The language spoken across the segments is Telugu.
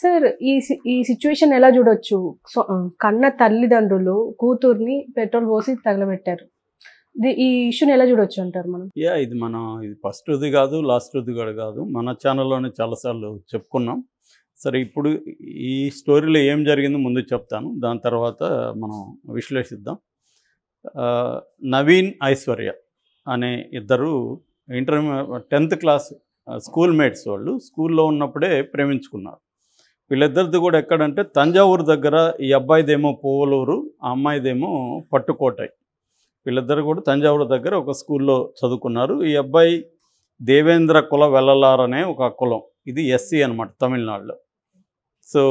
సార్ ఈ ఈ సిచ్యువేషన్ ఎలా చూడొచ్చు కన్న తల్లిదండ్రులు కూతుర్ని పెట్రోల్ పోసి తగలబెట్టారు ఈ ఇష్యూని ఎలా చూడొచ్చు అంటారు మనం యా ఇది మన ఇది ఫస్ట్ ఇది కాదు లాస్ట్ ఇది కూడా కాదు మన ఛానల్లోనే చాలాసార్లు చెప్పుకున్నాం సరే ఇప్పుడు ఈ స్టోరీలో ఏం జరిగిందో ముందు చెప్తాను దాని తర్వాత మనం విశ్లేషిద్దాం నవీన్ ఐశ్వర్య అనే ఇద్దరు ఇంటర్మీ టెన్త్ క్లాస్ స్కూల్ మేట్స్ వాళ్ళు స్కూల్లో ఉన్నప్పుడే ప్రేమించుకున్నారు వీళ్ళిద్దరిది కూడా ఎక్కడంటే తంజావూరు దగ్గర ఈ అబ్బాయిదేమో పోవలూరు ఆ అమ్మాయిదేమో పట్టుకోట వీళ్ళిద్దరు కూడా తంజావూరు దగ్గర ఒక స్కూల్లో చదువుకున్నారు ఈ అబ్బాయి దేవేంద్ర కుల వెళ్ళలారనే ఒక కులం ఇది ఎస్సీ అనమాట తమిళనాడులో సో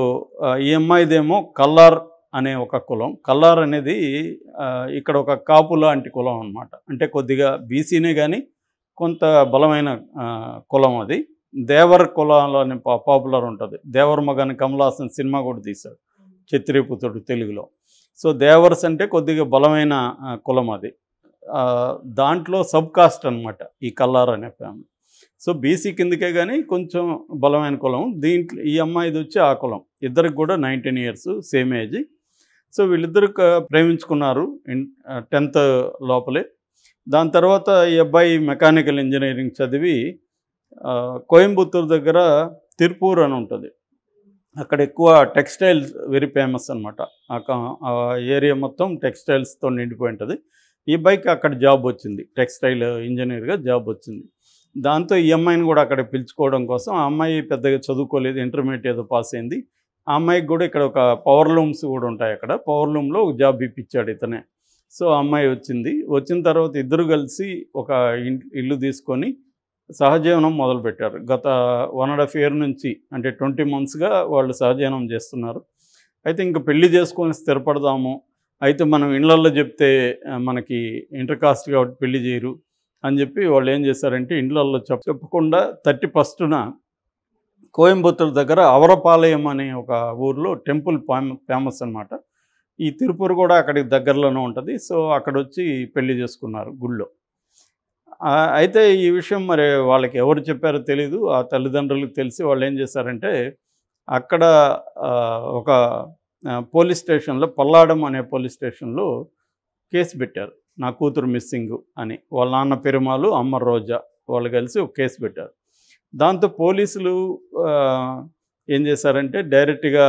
ఈ అమ్మాయిదేమో కల్లార్ అనే ఒక కులం కల్లార్ అనేది ఇక్కడ ఒక కాపు లాంటి కులం అనమాట అంటే కొద్దిగా బీసీనే కానీ కొంత బలమైన కులం అది దేవర కులంలో పాపులర్ ఉంటుంది దేవర్ మగని కమలాసన్ సినిమా కూడా తీశాడు చిత్రీపుతుడు తెలుగులో సో దేవర్స్ అంటే కొద్దిగా బలమైన కులం అది దాంట్లో సబ్ కాస్ట్ అనమాట ఈ కల్లార్ అనే ఫ్యామిలీ సో బీసీ కిందకే కానీ కొంచెం బలమైన కులం దీంట్లో ఈ అమ్మాయిది వచ్చి ఆ కులం ఇద్దరికి కూడా nineteen years same age so వీళ్ళిద్దరు ప్రేమించుకున్నారు టెన్త్ లోపలే దాని తర్వాత ఈ అబ్బాయి మెకానికల్ ఇంజనీరింగ్ చదివి కోయంబత్తూరు దగ్గర తిరుపూర్ అని ఉంటుంది అక్కడ ఎక్కువ టెక్స్టైల్స్ వెరీ ఫేమస్ అనమాట ఆ ఏరియా మొత్తం టెక్స్టైల్స్తో నిండిపోయి ఉంటుంది ఈ బైక్ అక్కడ జాబ్ వచ్చింది టెక్స్టైల్ ఇంజనీర్గా జాబ్ వచ్చింది దాంతో ఈ అమ్మాయిని కూడా అక్కడ పిలుచుకోవడం కోసం ఆ అమ్మాయి పెద్దగా చదువుకోలేదు ఇంటర్మీడియట్ ఏదో పాస్ అయింది ఆ అమ్మాయికి కూడా ఇక్కడ ఒక పవర్ లూమ్స్ కూడా ఉంటాయి అక్కడ పవర్ లూమ్లో ఒక జాబ్ ఇప్పించాడు ఇతనే సో అమ్మాయి వచ్చింది వచ్చిన తర్వాత ఇద్దరు కలిసి ఒక ఇల్లు తీసుకొని సహజీవనం మొదలుపెట్టారు గత వన్ అండ్ హాఫ్ ఇయర్ నుంచి అంటే ట్వంటీ మంత్స్గా వాళ్ళు సహజీవనం చేస్తున్నారు అయితే ఇంకా పెళ్లి చేసుకొని స్థిరపడదాము అయితే మనం ఇండ్లల్లో చెప్తే మనకి ఇంటర్ కాస్ట్ కాబట్టి పెళ్లి చేయరు అని చెప్పి వాళ్ళు ఏం చేశారంటే ఇండ్లల్లో చెప్ప చెప్పకుండా థర్టీ ఫస్ట్న కోయంబత్తూరు దగ్గర అవరపాలయం అనే ఒక ఊర్లో టెంపుల్ ఫేమస్ అనమాట ఈ తిరుపూరు కూడా అక్కడికి దగ్గరలోనే ఉంటుంది సో అక్కడ వచ్చి పెళ్లి చేసుకున్నారు గుళ్ళో అయితే ఈ విషయం మరి వాళ్ళకి ఎవరు చెప్పారో తెలీదు ఆ తల్లిదండ్రులకు తెలిసి వాళ్ళు ఏం చేశారంటే అక్కడ ఒక పోలీస్ స్టేషన్లో పల్లాడం అనే పోలీస్ స్టేషన్లో కేసు పెట్టారు నా కూతురు మిస్సింగ్ అని వాళ్ళ నాన్న పెరుమాలు అమ్మ రోజా వాళ్ళు కలిసి ఒక కేసు పెట్టారు దాంతో పోలీసులు ఏం చేశారంటే డైరెక్ట్గా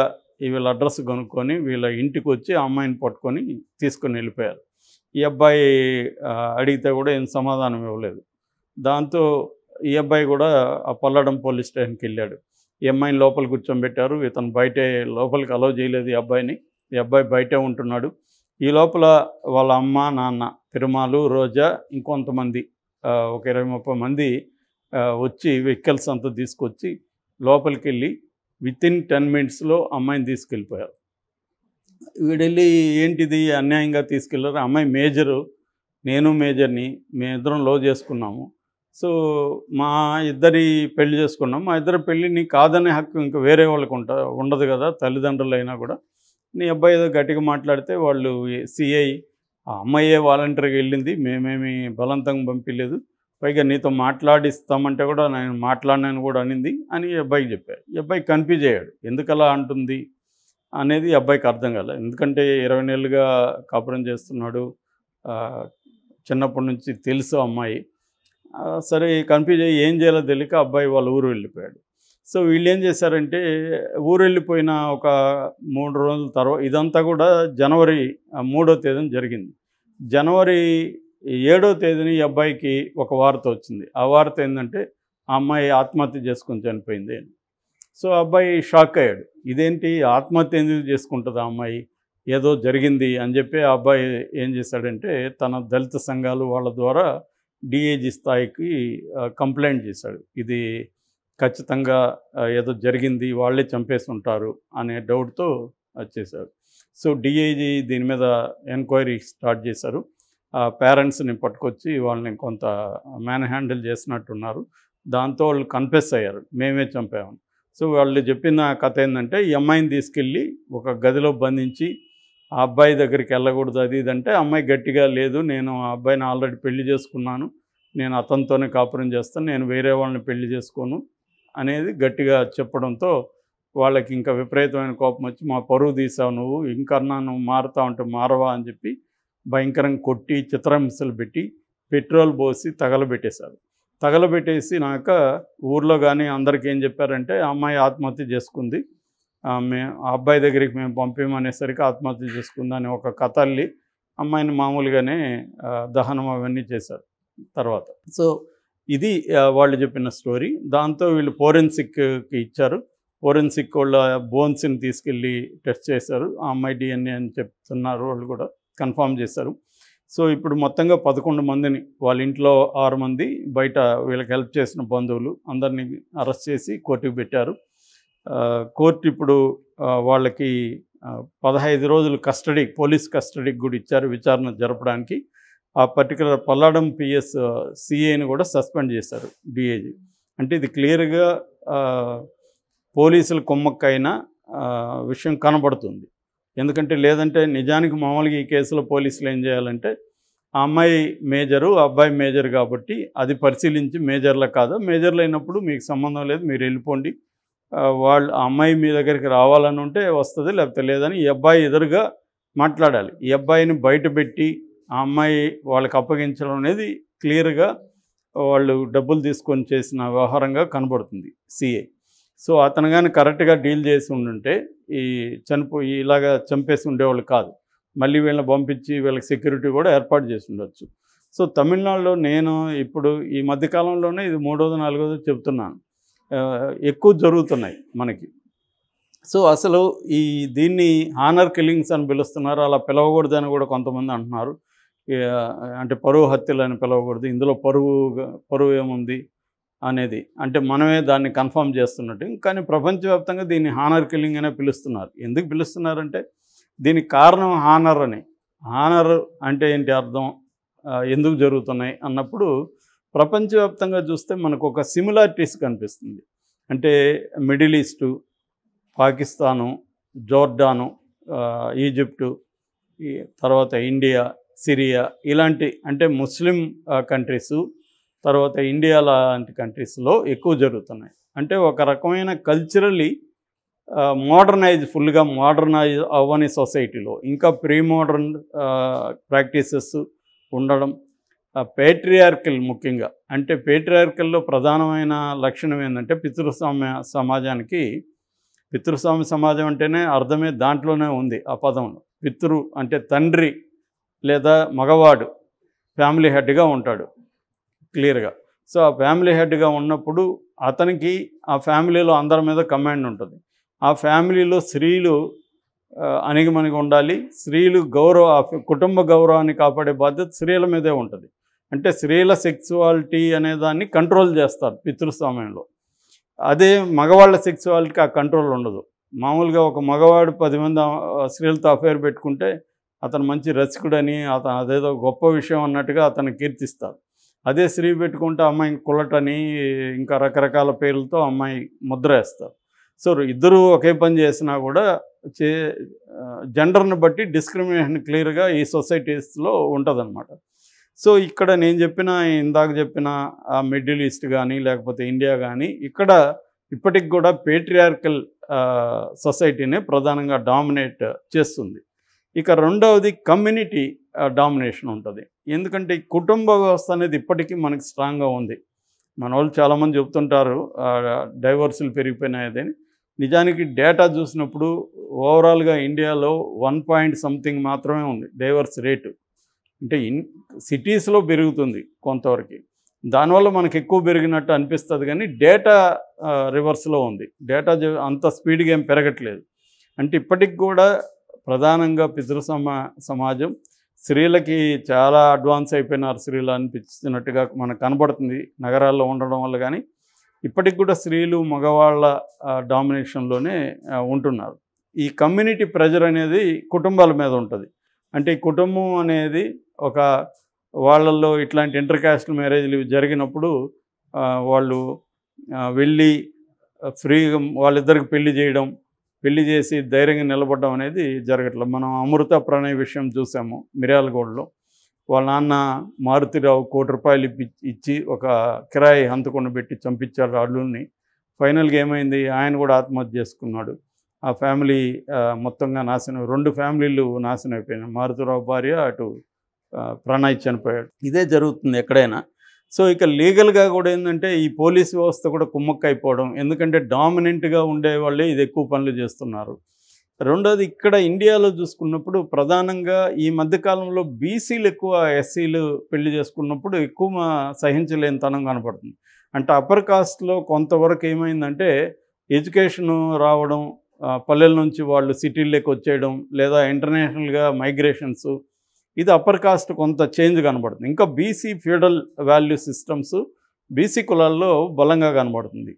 వీళ్ళ అడ్రస్ కొనుక్కొని వీళ్ళ ఇంటికి వచ్చి అమ్మాయిని పట్టుకొని తీసుకొని వెళ్ళిపోయారు ఈ అబ్బాయి అడిగితే కూడా ఏం సమాధానం ఇవ్వలేదు దాంతో ఈ అబ్బాయి కూడా ఆ పల్లడం పోలీస్ స్టేషన్కి వెళ్ళాడు ఈ అమ్మాయిని లోపల కూర్చోబెట్టారు ఇతను బయటే లోపలికి అలో చేయలేదు ఈ అబ్బాయిని ఈ అబ్బాయి బయటే ఉంటున్నాడు ఈ లోపల వాళ్ళ అమ్మ నాన్న తిరుమాలు రోజా ఇంకొంతమంది ఒక ఇరవై ముప్పై మంది వచ్చి వెహికల్స్ అంతా తీసుకొచ్చి లోపలికి వెళ్ళి వితిన్ టెన్ మినిట్స్లో అమ్మాయిని తీసుకెళ్ళిపోయారు వీడెళ్ళి ఏంటిది అన్యాయంగా తీసుకెళ్ళారు అమ్మాయి మేజరు నేను మేజర్ని మేమిద్దరం లో చేసుకున్నాము సో మా ఇద్దరి పెళ్లి చేసుకున్నాం మా పెళ్ళి పెళ్ళిని కాదనే హక్కు ఇంకా వేరే వాళ్ళకు ఉంటా ఉండదు కదా తల్లిదండ్రులు అయినా కూడా నీ అబ్బాయి ఏదో గట్టిగా మాట్లాడితే వాళ్ళు సిఐ ఆ అమ్మాయే వాలంటీర్గా వెళ్ళింది మేమేమి బలవంతంగా పంపించలేదు పైగా నీతో మాట్లాడిస్తామంటే కూడా నేను మాట్లాడినాను కూడా అనింది అని అబ్బాయికి చెప్పారు అబ్బాయి కన్ఫ్యూజ్ అయ్యాడు ఎందుకలా అంటుంది అనేది అబ్బాయికి అర్థం కాలేదు ఎందుకంటే ఇరవై నెలలుగా కాపురం చేస్తున్నాడు చిన్నప్పటి నుంచి తెలుసు అమ్మాయి సరే కన్ఫ్యూజ్ అయ్యి ఏం చేయాలో తెలియక అబ్బాయి వాళ్ళ ఊరు వెళ్ళిపోయాడు సో వీళ్ళు ఏం చేశారంటే ఊరు వెళ్ళిపోయిన ఒక మూడు రోజుల తర్వాత ఇదంతా కూడా జనవరి మూడో తేదీన జరిగింది జనవరి ఏడో తేదీని ఈ అబ్బాయికి ఒక వార్త వచ్చింది ఆ వార్త ఏంటంటే ఆ అమ్మాయి ఆత్మహత్య చేసుకుని చనిపోయింది అని సో అబ్బాయి షాక్ అయ్యాడు ఇదేంటి ఆత్మహత్య ఎందుకు చేసుకుంటుంది ఆ అమ్మాయి ఏదో జరిగింది అని చెప్పి ఆ అబ్బాయి ఏం చేశాడంటే తన దళిత సంఘాలు వాళ్ళ ద్వారా డిఏజీ స్థాయికి కంప్లైంట్ చేశాడు ఇది ఖచ్చితంగా ఏదో జరిగింది వాళ్ళే చంపేసి ఉంటారు అనే డౌట్తో వచ్చేసాడు సో డిఐజీ దీని మీద ఎంక్వైరీ స్టార్ట్ చేశారు పేరెంట్స్ని పట్టుకొచ్చి వాళ్ళని కొంత మేన్ హ్యాండిల్ చేసినట్టున్నారు దాంతో వాళ్ళు కన్ఫెస్ అయ్యారు మేమే చంపామని సో వాళ్ళు చెప్పిన కథ ఏంటంటే ఈ అమ్మాయిని తీసుకెళ్ళి ఒక గదిలో బంధించి ఆ అబ్బాయి దగ్గరికి వెళ్ళకూడదు అది ఇదంటే అమ్మాయి గట్టిగా లేదు నేను ఆ అబ్బాయిని ఆల్రెడీ పెళ్లి చేసుకున్నాను నేను అతనితోనే కాపురం చేస్తాను నేను వేరే వాళ్ళని పెళ్లి చేసుకోను అనేది గట్టిగా చెప్పడంతో వాళ్ళకి ఇంకా విపరీతమైన కోపం వచ్చి మా పరువు తీసావు నువ్వు ఇంకన్నా నువ్వు మారుతా ఉంటే మారవా అని చెప్పి భయంకరంగా కొట్టి చిత్రహింసలు పెట్టి పెట్రోల్ పోసి తగలబెట్టేశారు తగలబెట్టేసినాక ఊర్లో కానీ అందరికీ ఏం చెప్పారంటే అమ్మాయి ఆత్మహత్య చేసుకుంది మే అబ్బాయి దగ్గరికి మేము పంపేమనేసరికి ఆత్మహత్య చేసుకుందని ఒక కథ అల్లి అమ్మాయిని మామూలుగానే దహనం అవన్నీ చేశారు తర్వాత సో ఇది వాళ్ళు చెప్పిన స్టోరీ దాంతో వీళ్ళు ఫోరెన్సిక్కి ఇచ్చారు ఫోరెన్సిక్ వాళ్ళ బోన్స్ని తీసుకెళ్ళి టెస్ట్ చేశారు ఆ అమ్మాయి డిఎన్ఏ అని చెప్తున్నారు వాళ్ళు కూడా కన్ఫామ్ చేశారు సో ఇప్పుడు మొత్తంగా పదకొండు మందిని వాళ్ళ ఇంట్లో ఆరు మంది బయట వీళ్ళకి హెల్ప్ చేసిన బంధువులు అందరినీ అరెస్ట్ చేసి కోర్టుకు పెట్టారు కోర్టు ఇప్పుడు వాళ్ళకి పదహైదు రోజులు కస్టడీ పోలీస్ కస్టడీకి కూడా ఇచ్చారు విచారణ జరపడానికి ఆ పర్టికులర్ పల్లాడం పిఎస్ సిఏని కూడా సస్పెండ్ చేశారు డిఏజీ అంటే ఇది క్లియర్గా పోలీసుల కుమ్మక్కైన విషయం కనబడుతుంది ఎందుకంటే లేదంటే నిజానికి మామూలుగా ఈ కేసులో పోలీసులు ఏం చేయాలంటే ఆ అమ్మాయి మేజరు అబ్బాయి మేజర్ కాబట్టి అది పరిశీలించి మేజర్లో కాదు మేజర్లు అయినప్పుడు మీకు సంబంధం లేదు మీరు వెళ్ళిపోండి వాళ్ళు అమ్మాయి మీ దగ్గరికి రావాలని ఉంటే వస్తుంది లేకపోతే లేదని ఈ అబ్బాయి ఎదురుగా మాట్లాడాలి ఈ అబ్బాయిని బయటపెట్టి ఆ అమ్మాయి వాళ్ళకి అప్పగించడం అనేది క్లియర్గా వాళ్ళు డబ్బులు తీసుకొని చేసిన వ్యవహారంగా కనబడుతుంది సిఐ సో అతను కానీ కరెక్ట్గా డీల్ చేసి ఉండుంటే ఈ చనిపో ఇలాగా చంపేసి ఉండేవాళ్ళు కాదు మళ్ళీ వీళ్ళని పంపించి వీళ్ళకి సెక్యూరిటీ కూడా ఏర్పాటు చేసి ఉండొచ్చు సో తమిళనాడులో నేను ఇప్పుడు ఈ మధ్యకాలంలోనే ఇది మూడోది నాలుగోది చెప్తున్నాను ఎక్కువ జరుగుతున్నాయి మనకి సో అసలు ఈ దీన్ని హానర్ కిల్లింగ్స్ అని పిలుస్తున్నారు అలా పిలవకూడదని కూడా కొంతమంది అంటున్నారు అంటే పరువు హత్యలు అని పిలవకూడదు ఇందులో పరువు పరువు ఏముంది అనేది అంటే మనమే దాన్ని కన్ఫర్మ్ చేస్తున్నట్టు కానీ ప్రపంచవ్యాప్తంగా దీన్ని హానర్ కిల్లింగ్ అనే పిలుస్తున్నారు ఎందుకు పిలుస్తున్నారంటే దీనికి కారణం హానర్ అని హానర్ అంటే ఏంటి అర్థం ఎందుకు జరుగుతున్నాయి అన్నప్పుడు ప్రపంచవ్యాప్తంగా చూస్తే మనకు ఒక సిమిలారిటీస్ కనిపిస్తుంది అంటే Middle East Pakistan Jordan Egypt తర్వాత ఇండియా సిరియా ఇలాంటి అంటే ముస్లిం కంట్రీసు తర్వాత ఇండియా లాంటి కంట్రీస్లో ఎక్కువ జరుగుతున్నాయి అంటే ఒక రకమైన కల్చరలీ మోడర్నైజ్ ఫుల్గా మోడర్నైజ్ అవ్వని సొసైటీలో ఇంకా ప్రీ మోడర్న్ ప్రాక్టీసెస్ ఉండడం పేట్రియార్కల్ ముఖ్యంగా అంటే పేట్రియార్కల్లో ప్రధానమైన లక్షణం ఏంటంటే పితృస్వామ్య సమాజానికి పితృస్వామ్య సమాజం అంటేనే అర్థమే దాంట్లోనే ఉంది ఆ పదంలో పితృ అంటే తండ్రి లేదా మగవాడు ఫ్యామిలీ హెడ్గా ఉంటాడు క్లియర్గా సో ఆ ఫ్యామిలీ హెడ్గా ఉన్నప్పుడు అతనికి ఆ ఫ్యామిలీలో అందరి మీద కమాండ్ ఉంటుంది ఆ ఫ్యామిలీలో స్త్రీలు అణిగిమణిగి ఉండాలి స్త్రీలు గౌరవ కుటుంబ గౌరవాన్ని కాపాడే బాధ్యత స్త్రీల మీదే ఉంటుంది అంటే స్త్రీల సెక్సువాలిటీ అనే దాన్ని కంట్రోల్ చేస్తారు పితృస్వామ్యంలో అదే మగవాళ్ళ సెక్సువాలిటీకి ఆ కంట్రోల్ ఉండదు మామూలుగా ఒక మగవాడు పది మంది స్త్రీలతో అఫేర్ పెట్టుకుంటే అతను మంచి రసికుడని అతను అదేదో గొప్ప విషయం అన్నట్టుగా అతను కీర్తిస్తారు అదే స్త్రీ పెట్టుకుంటే అమ్మాయిని కులటని ఇంకా రకరకాల పేర్లతో అమ్మాయి ముద్ర వేస్తారు సో ఇద్దరూ ఒకే పని చేసినా కూడా చే జెండర్ని బట్టి డిస్క్రిమినేషన్ క్లియర్గా ఈ సొసైటీస్లో ఉంటుందన్నమాట సో ఇక్కడ నేను చెప్పిన ఇందాక చెప్పిన ఆ మిడిల్ ఈస్ట్ కానీ లేకపోతే ఇండియా కానీ ఇక్కడ ఇప్పటికి కూడా పేట్రియార్కల్ సొసైటీనే ప్రధానంగా డామినేట్ చేస్తుంది ఇక రెండవది కమ్యూనిటీ డామినేషన్ ఉంటుంది ఎందుకంటే కుటుంబ వ్యవస్థ అనేది ఇప్పటికీ మనకి స్ట్రాంగ్గా ఉంది మన వాళ్ళు చాలామంది చెప్తుంటారు డైవర్సులు అని నిజానికి డేటా చూసినప్పుడు ఓవరాల్గా ఇండియాలో వన్ పాయింట్ సంథింగ్ మాత్రమే ఉంది డైవర్స్ రేటు అంటే ఇన్ సిటీస్లో పెరుగుతుంది కొంతవరకు దానివల్ల మనకు ఎక్కువ పెరిగినట్టు అనిపిస్తుంది కానీ డేటా రివర్స్లో ఉంది డేటా అంత స్పీడ్గా ఏం పెరగట్లేదు అంటే ఇప్పటికి కూడా ప్రధానంగా పితృ సమా సమాజం స్త్రీలకి చాలా అడ్వాన్స్ అయిపోయినారు స్త్రీలు అనిపించినట్టుగా మనకు కనబడుతుంది నగరాల్లో ఉండడం వల్ల కానీ ఇప్పటికి కూడా స్త్రీలు మగవాళ్ళ డామినేషన్లోనే ఉంటున్నారు ఈ కమ్యూనిటీ ప్రెజర్ అనేది కుటుంబాల మీద ఉంటుంది అంటే కుటుంబం అనేది ఒక వాళ్ళల్లో ఇట్లాంటి ఇంటర్ క్యాస్ట్ మ్యారేజ్లు జరిగినప్పుడు వాళ్ళు వెళ్ళి ఫ్రీగా వాళ్ళిద్దరికి పెళ్లి చేయడం పెళ్లి చేసి ధైర్యంగా నిలబడడం అనేది జరగట్లేదు మనం అమృత ప్రణయ విషయం చూసాము మిర్యాలగూడలో వాళ్ళ నాన్న మారుతిరావు కోటి రూపాయలు ఇచ్చి ఒక కిరాయి హంతకుండా పెట్టి చంపించారు అల్లుల్ని ఫైనల్గా ఏమైంది ఆయన కూడా ఆత్మహత్య చేసుకున్నాడు ఆ ఫ్యామిలీ మొత్తంగా నాశనం రెండు ఫ్యామిలీలు నాశనం అయిపోయినాయి మారుతిరావు భార్య అటు ప్రణయ్ చనిపోయాడు ఇదే జరుగుతుంది ఎక్కడైనా సో ఇక లీగల్గా కూడా ఏంటంటే ఈ పోలీస్ వ్యవస్థ కూడా కుమ్మక్కైపోవడం ఎందుకంటే డామినెంట్గా వాళ్ళే ఇది ఎక్కువ పనులు చేస్తున్నారు రెండోది ఇక్కడ ఇండియాలో చూసుకున్నప్పుడు ప్రధానంగా ఈ మధ్యకాలంలో బీసీలు ఎక్కువ ఎస్సీలు పెళ్లి చేసుకున్నప్పుడు ఎక్కువ సహించలేనితనం కనపడుతుంది అంటే అప్పర్ కాస్ట్లో కొంతవరకు ఏమైందంటే ఎడ్యుకేషన్ రావడం పల్లెల నుంచి వాళ్ళు సిటీల్లోకి వచ్చేయడం లేదా ఇంటర్నేషనల్గా మైగ్రేషన్స్ ఇది అప్పర్ కాస్ట్ కొంత చేంజ్ కనబడుతుంది ఇంకా BC feudal value systems BC కులాల్లో బలంగా కనబడుతుంది